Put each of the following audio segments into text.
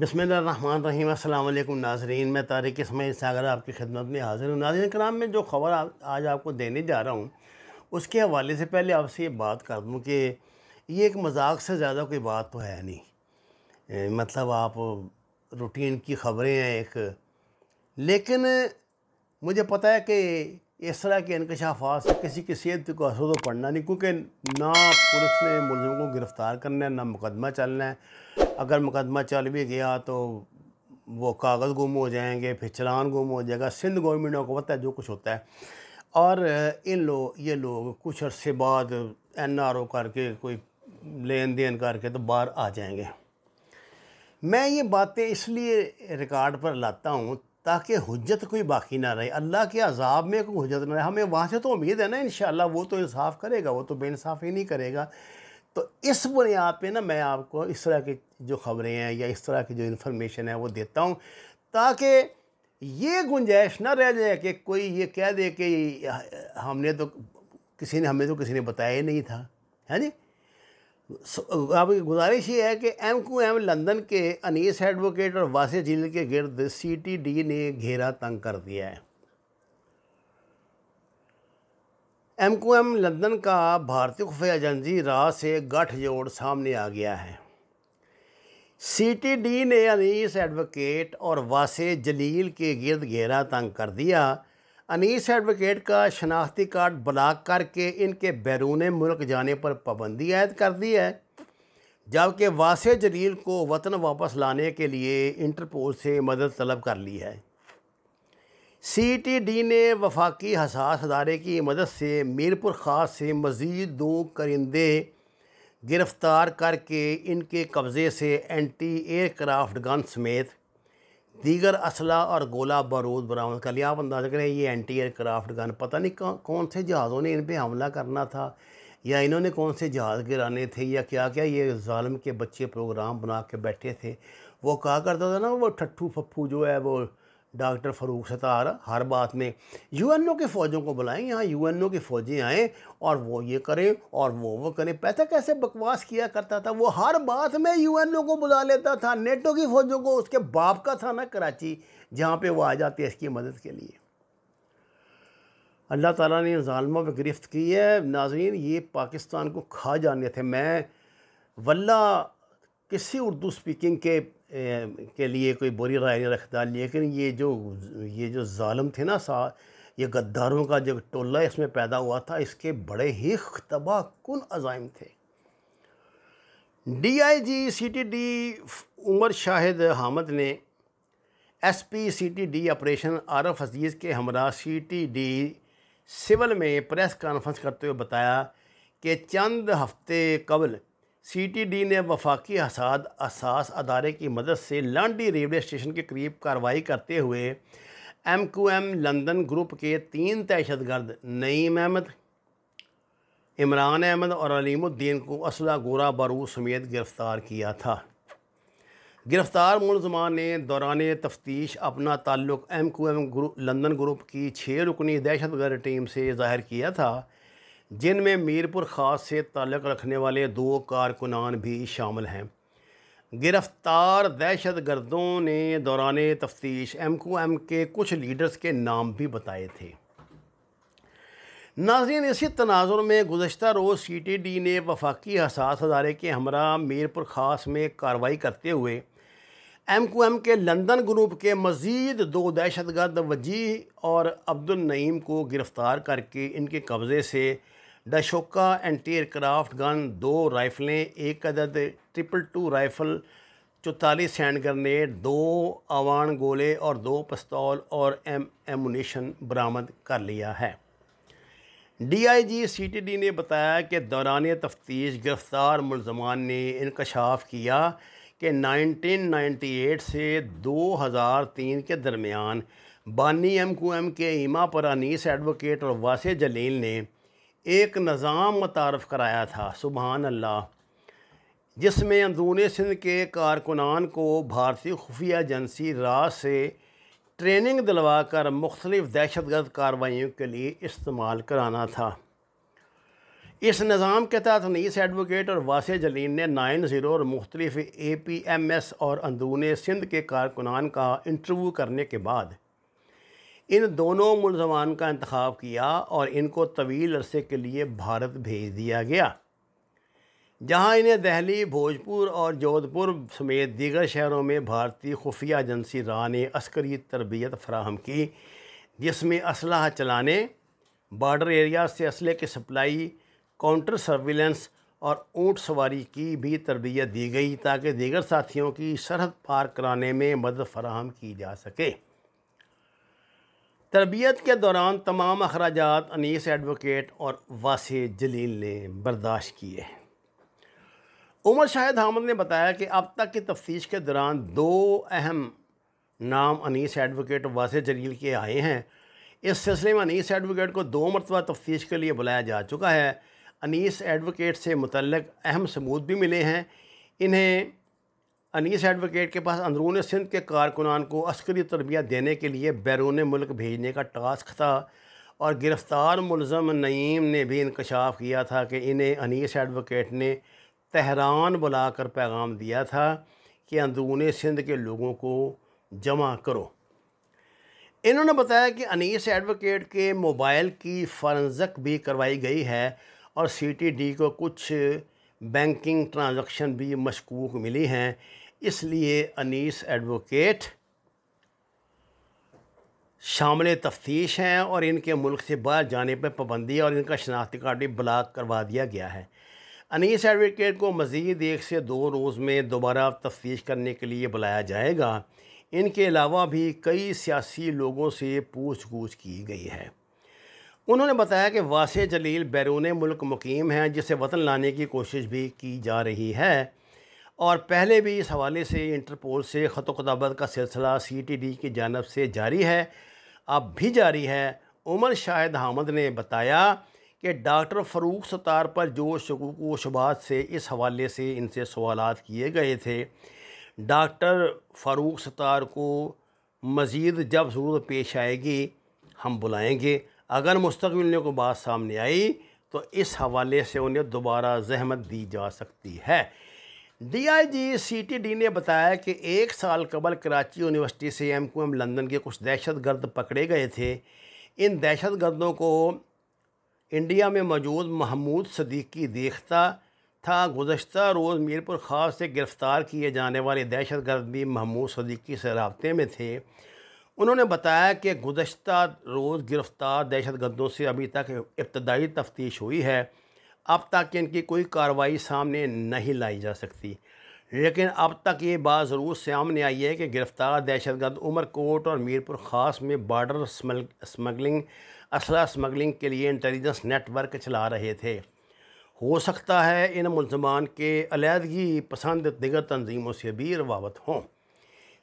बसमीम अल्लाम नाजरीन मैं तारिक इसमें सागर आपकी खिदमत में हाज़िर हूँ नाजरन कराम में जो ख़बर आज आपको देने जा रहा हूँ उसके हवाले से पहले आपसे ये बात कर दूँ कि ये एक मजाक से ज़्यादा कोई बात तो है नहीं मतलब आप रूटीन की ख़बरें हैं एक लेकिन मुझे पता है कि इस तरह के इनकशाफात से किसी की सेहत को असर तो पड़ना नहीं क्योंकि ना पुलिस ने मुलम को गिरफ़्तार करना है ना मुकदमा चलना है अगर मुकदमा चल भी गया तो वो कागज़ गुम हो जाएंगे फिर चलान गुम हो जाएगा सिंध गवर्नमेंट को पता है जो कुछ होता है और इन लोग ये लोग कुछ अरसे बाद एन आर ओ करके कोई लेन देन करके तो बाहर आ जाएंगे मैं ये बातें इसलिए रिकॉर्ड पर लाता हूँ ताकि हजत कोई बाकी ना रहे अल्लाह के अजाब में कोई हजत ना रहे हमें वहाँ से तो उम्मीद है ना इन वो तो इंसाफ़ करेगा वो तो बेानसाफ़ी नहीं करेगा तो इस बुनियाद पे ना मैं आपको इस तरह की जो ख़बरें हैं या इस तरह की जो इन्फॉर्मेशन है वो देता हूँ ताकि ये गुंजाइश ना रह जाए कि कोई ये कह दे कि हमने तो किसी ने हमें तो किसी ने बताया ही नहीं था है जी अब गुजारिश ये है कि एम क्यू एम लंदन के अनीस एडवोकेट और वासी झील के गिरद सी टी डी ने घेरा तंग कर दिया है एम क्यू एम लंदन का भारतीय खुफिया एजेंसी राह से गठजोड़ सामने आ गया है सी टी डी ने अनीस एडवोकेट और वासे जलील के गिरद घेरा तंग कर दिया अनीस एडवोकेट का शनाख्ती कार्ड ब्लाक करके इनके बैरून मुल्क जाने पर पाबंदी आयद कर दी है जबकि वासे जलील को वतन वापस लाने के लिए इंटरपोल से मदद तलब कर ली है सी टी डी ने वफाकी हसास अदारे की मदद से मीरपुर ख़ास से मज़ीद दो करिंदे गिरफ़्तार करके इनके कब्ज़े से एंटी एयरक्राफ्ट गन समेत दीगर असला और गोला बारूद बरामद कर लिया आप अंदाज़ा करें ये एंटी एयरक्राफ्ट गन पता नहीं कौन कौन से जहाज़ों ने इन पर हमला करना था या इन्होंने कौन से जहाज़ गिराने थे या क्या क्या ये ालम के बच्चे प्रोग्राम बना के बैठे थे वो कहा करता था ना वो ठट्ठू फप्फू जो है वो डॉक्टर फ़रूक सतार हर बात में यूएनओ के फ़ौजों को बुलाएं यहाँ यूएनओ के फ़ौजी आएँ और वो ये करें और वो वो करें पैसा कैसे बकवास किया करता था वो हर बात में यूएनओ को बुला लेता था नेटो की फ़ौजों को उसके बाप का था ना कराची जहाँ पर वो आ जाती है इसकी मदद के लिए अल्लाह ताला ने ालमों पर गिरफ्त की है नाजरीन ये पाकिस्तान को खा जाने थे मैं वल्ला किसी उर्दू स्पीकिंग के के लिए कोई बुरी राय नहीं रखता लेकिन ये जो ये जो ालम थे ना सा ये गद्दारों का जो टोला इसमें पैदा हुआ था इसके बड़े ही तबाह कन अजाइम थे D I G C T D Umar Shahid Hamid ने S P C T D operation Arif Aziz के हमरा सी टी डी सिविल में प्रेस कॉन्फ्रेंस करते हुए बताया कि चंद हफ्ते कबल सी टी डी ने वफाकी हसाद असास अदारे की मदद से लांडी रेलवे स्टेशन के करीब कार्रवाई करते हुए M Q M London group के तीन दहशत गर्द नईम अहमद इमरान अहमद और अलीमुद्दीन को असला गोरा बरू समेत गिरफ़्तार किया था गिरफ़्तार मुलजमान ने दौरान तफ्तीश अपना ताल्लुक़ M Q M group London group की छः रुकनी दहशत गर्द टीम से ज़ाहिर किया था जिनमें मीरपुर ख़ास से ताल्लक़ रखने वाले दो कारकुनान भी शामिल हैं गिरफ्तार दहशत गर्दों ने दौरान तफ्तीश एम को एम के कुछ लीडर्स के नाम भी बताए थे नाजरीन इसी तनाजुर में गुजशत रोज़ सी टी डी ने वफाकी हसास अदारे के हमरा मीरपुर ख़ास में कार्रवाई करते हुए एम क्यू एम के लंदन ग्रुप के मज़ीद दो दहशत गर्द वजी और अब्दुल नईम को गिरफ़्तार करके इनके कब्ज़े से डशोका एंटी एयरक्राफ्ट गन दो राइफ़लें एक अदद ट्रिपल टू राइफ़ल चौतालीस हैंड ग्रनेड दो अवान गोले और दो पिस्तौल और एम एमुनेशन बरामद कर लिया है डीआईजी सीटीडी ने बताया कि दौरान तफ्तीश गिरफ़्तार मुलजमान ने इनकशाफ किया कि 1998 से 2003 के दरमियान बानी एम क्यू एम के इमा परानीस एडवोकेट और वासे जलील ने एक निज़ाम मुतारफ़ कराया था सुबहान अल्लाह जिसमें अंदरून सिंध के कारकुनान को भारतीय खुफिया एजेंसी राज से ट्रेनिंग दिलवा कर मुख्तलिफ़ दहशत गर्द कार्रवाइयों के लिए इस्तेमाल कराना था इस निज़ाम के तहत नीस एडवोकेट और वास जलीन ने नाइन ज़ीरो और मुख्तलिफ ए पी एम एस और अंदरून सिंध के कारकुनान का इंटरव्यू करने के बाद इन दोनों मुलजमान का इंतखब किया और इनको तवील अरसे के लिए भारत भेज दिया गया जहां इन्हें दहली भोजपुर और जोधपुर समेत दीगर शहरों में भारतीय खुफिया एजेंसी रा ने अस्करी तरबियत फराहम की जिसमें असलाह चलाने बॉर्डर एरिया से असले की सप्लाई काउंटर सर्विलेंस और ऊँट सवारी की भी तरबियत दी गई ताकि दीगर साथियों की सरहद पार कराने में मदद फराहम की जा सके तरबियत के दौरान तमाम अखराज अनीस एडवोकेट और वासी जलील ने बर्दाश्त किए हैं उमर शाहिद हामद ने बताया कि अब तक की तफ्तीश के दौरान दो अहम नाम अनीस एडवोकेट और जलील के आए हैं इस सिलसिले में अनीस एडवोकेट को दो मरतबा तफ्तीश के लिए बुलाया जा चुका है अनीस एडवोकेट से मुतलक अहम सबूत भी मिले हैं इन्हें अनीस एडवोकेट के पास अंदरून सिंध के कारकुनान को अस्करी तरबियत देने के लिए बैरून मुल्क भेजने का टास्क था और गिरफ़्तार मुलम नईम ने भी इंकशाफ किया था कि इन्हें अनीस एडवोकेट ने तहरान बुलाकर पैगाम दिया था कि अंदरून सिंध के लोगों को जमा करो इन्होंने बताया कि अनीस एडवोकेट के मोबाइल की फॉरेंसिक भी करवाई गई है और सीटीडी को कुछ बैंकिंग ट्रांजैक्शन भी मशकूक मिली हैं इसलिए अनीस एडवोकेट शामिल तफ्तीश हैं और इनके मुल्क से बाहर जाने पर पाबंदी और इनका शनाख्ती कार्ड भी ब्लॉक करवा दिया गया है अनीस एडवोकेट को मज़ीद एक से दो रोज़ में दोबारा तफ्तीश करने के लिए बुलाया जाएगा इनके अलावा भी कई सियासी लोगों से पूछ गूछ की गई है उन्होंने बताया कि वासे जलील बैरून मुल्क मुकीम हैं जिसे वतन लाने की कोशिश भी की जा रही है और पहले भी इस हवाले से इंटरपोल से ख़त कदाबत का सिलसिला सी टी डी की जानब से जारी है अब भी जारी है उमर शाहिद हामद ने बताया कि डॉक्टर फ़रूक सतार पर जो शकूक व शुबात से इस हवाले से इनसे सवाल किए गए थे डॉक्टर फ़रूक सतार को मज़ीद जब ज़रूरत पेश आएगी हम बुलाएँगे अगर मुस्तबिल को बात सामने आई तो इस हवाले से उन्हें दोबारा जहमत दी जा सकती है डीआईजी सीटीडी ने बताया कि एक साल कबल कराची यूनिवर्सिटी से एम क्यू एम लंदन के कुछ दहशत गर्द पकड़े गए थे इन दहशत गर्दों को इंडिया में मौजूद महमूद सदीकी देखता था गुजशत रोज़ मीरपुर ख़ास से गिरफ़्तार किए जाने वाले दहशत गर्द भी महमूद सदीकी से रबते में थे उन्होंने बताया कि गुजशत रोज़ गिरफ़्तार दहशत गर्दों से अभी तक इब्तदाई तफ्तीश हुई है अब तक इनकी कोई कार्रवाई सामने नहीं लाई जा सकती लेकिन अब तक ये बात ज़रूर सामने आई है कि गिरफ़्तार दहशतगर्द उमरकोट और मीरपुर ख़ास में बॉर्डर स्मगलिंग असला स्मगलिंग के लिए इंटेलिजेंस नेटवर्क चला रहे थे हो सकता है इन मुलजमान के अलीहदगी पसंद दिगर तंजीमों से भी रवावत हों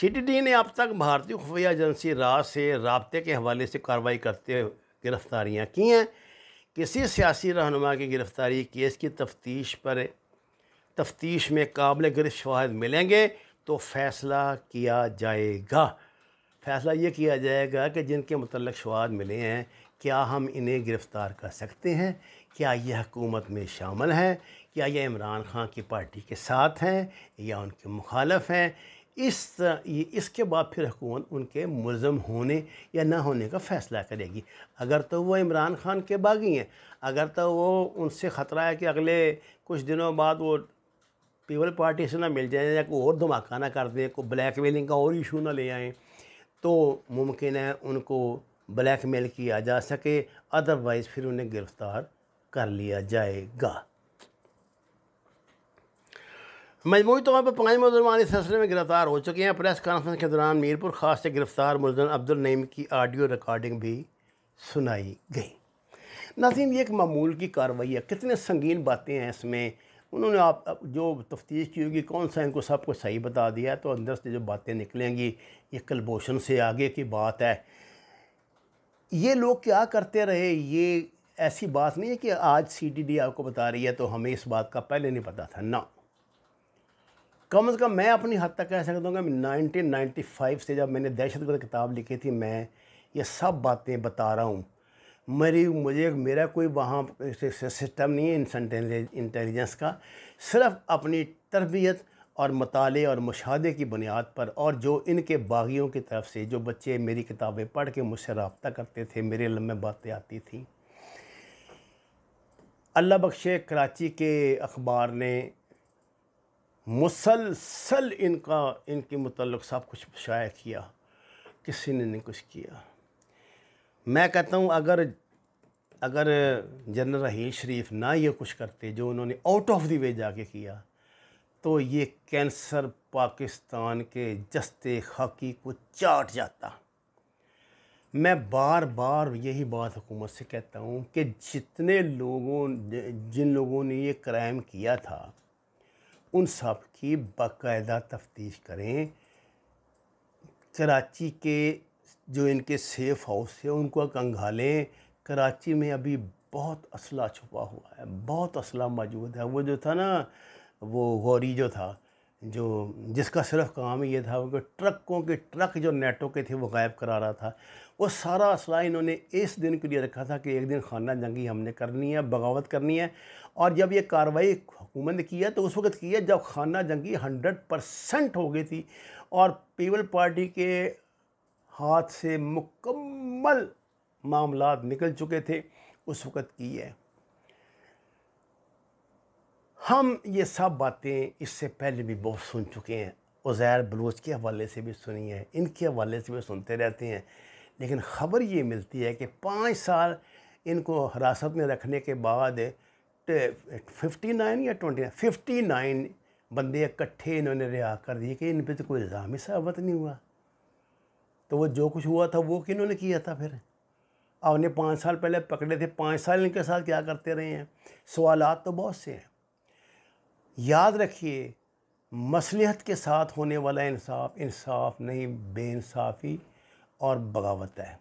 सी टी डी ने अब तक भारतीय खुफिया एजेंसी राज से रबते के हवाले से कार्रवाई करते गिरफ़्तारियाँ की हैं किसी सियासी रहनुमा की गिरफ़्तारी केस की तफ्तीश पर तफ्तीश में काबिल गिरफ्त शवाहद मिलेंगे तो फ़ैसला किया जाएगा फ़ैसला ये किया जाएगा कि जिनके मतलब शवाद मिले हैं क्या हम इन्हें गिरफ़्तार कर सकते हैं क्या ये हकूमत में शामिल हैं क्या यह इमरान खान की पार्टी के साथ हैं या उनके मुखालफ हैं इस इसके बाद फिर हुकूमत उनके मुलम होने या ना होने का फ़ैसला करेगी अगर तो वो इमरान खान के बागी हैं अगर तो वो उनसे ख़तरा है कि अगले कुछ दिनों बाद वो पीपल पार्टी से ना मिल जाए या कोई और धमाका ना कर दें कोई ब्लैक मेलिंग का और इशू ना ले आएँ तो मुमकिन है उनको ब्लैक मेल किया जा सके अदरवाइज़ फिर उन्हें गिरफ़्तार कर लिया जाएगा मजमू तौर पर पाँच मुलजमान इस सिलसिले में गिरफ्तार हो चुके हैं प्रेस कॉन्फ्रेंस के दौरान मीरपुर खास से गिरफ्तार मुलजम अब्दुल नईम की ऑडियो रिकॉर्डिंग भी सुनाई गई नाजीन ये एक मामूल की कार्रवाई है कितने संगीन बातें हैं इसमें उन्होंने आप जो तफ्तीश की होगी कौन सा इनको सबको सही बता दिया तो अंदर से जो बातें निकलेंगी ये कलभूषण से आगे की बात है ये लोग क्या करते रहे ये ऐसी बात नहीं है कि आज सीटीडी आपको बता रही है तो हमें इस बात का पहले नहीं पता था ना कम से कम मैं अपनी हद तक कह सकता हूँ कि फाइव से जब मैंने दहशत गर्द किताब लिखी थी मैं ये सब बातें बता रहा हूँ मेरी मुझे मेरा कोई वहाँ सिस्टम नहीं है इंटेलिजेंस का सिर्फ अपनी तरबियत और मताले और मुशाहे की बुनियाद पर और जो इनके बागियों की तरफ से जो बच्चे मेरी किताबें पढ़ के मुझसे रबता करते थे मेरे लम्बे बातें आती थी अल्लाह बख्शे कराची के अखबार ने मुसलसल इनका इनके मतलब सब कुछ शाया किया किसी ने नहीं कुछ किया मैं कहता हूँ अगर अगर जनरल रहील शरीफ ना ये कुछ करते जो उन्होंने आउट ऑफ दी वे जाके किया तो ये कैंसर पाकिस्तान के जस्ते खाकी को चाट जाता मैं बार बार यही बात हुकूमत से कहता हूँ कि जितने लोगों जिन लोगों ने ये क्राइम किया था उन सब की बाकायदा तफ्तीश करें कराची के जो इनके सेफ़ हाउस है उनको कंघालें कराची में अभी बहुत असला छुपा हुआ है बहुत असला मौजूद है वो जो था ना वो गौरी जो था जो जिसका सिर्फ काम ये था कि ट्रकों के ट्रक जो नेटों के थे वो गायब करा रहा था वो सारा असला इन्होंने इस दिन के लिए रखा था कि एक दिन खाना जंगी हमने करनी है बगावत करनी है और जब ये कार्रवाई हुकूमत ने किया तो उस वक्त किया जब खाना जंगी हंड्रेड परसेंट हो गई थी और पीपल पार्टी के हाथ से मुकम्मल मामला निकल चुके थे उस वक्त की है हम ये सब बातें इससे पहले भी बहुत सुन चुके हैं उज़ैर बलोच के हवाले से भी सुनी है इनके हवाले से भी सुनते रहते हैं लेकिन ख़बर ये मिलती है कि पाँच साल इनको हिरासत में रखने के बाद फिफ्टी नाइन या ट्वेंटी नाइन फिफ्टी नाइन बंदे इकट्ठे इन्होंने रिहा कर दिए कि इन पर तो कोई इल्ज़ाम ही साबित नहीं हुआ तो वो जो कुछ हुआ था वो कि किया था फिर आपने पाँच साल पहले पकड़े थे पाँच साल इनके साथ क्या करते रहे हैं सवाल तो बहुत से हैं याद रखिए मसलहत के साथ होने वाला इंसाफ इंसाफ नहीं बेानसाफ़ी और बगावत है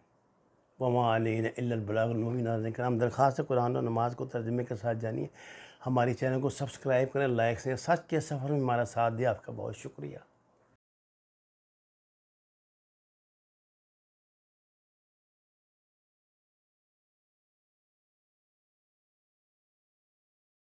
वमाबलामिन कराम दरख्वास्त कुरान और नमाज को तर्जमे के साथ जानिए हमारे चैनल को सब्सक्राइब करें लाइक करें सच के सफ़र में हमारा साथ दिया आपका बहुत शुक्रिया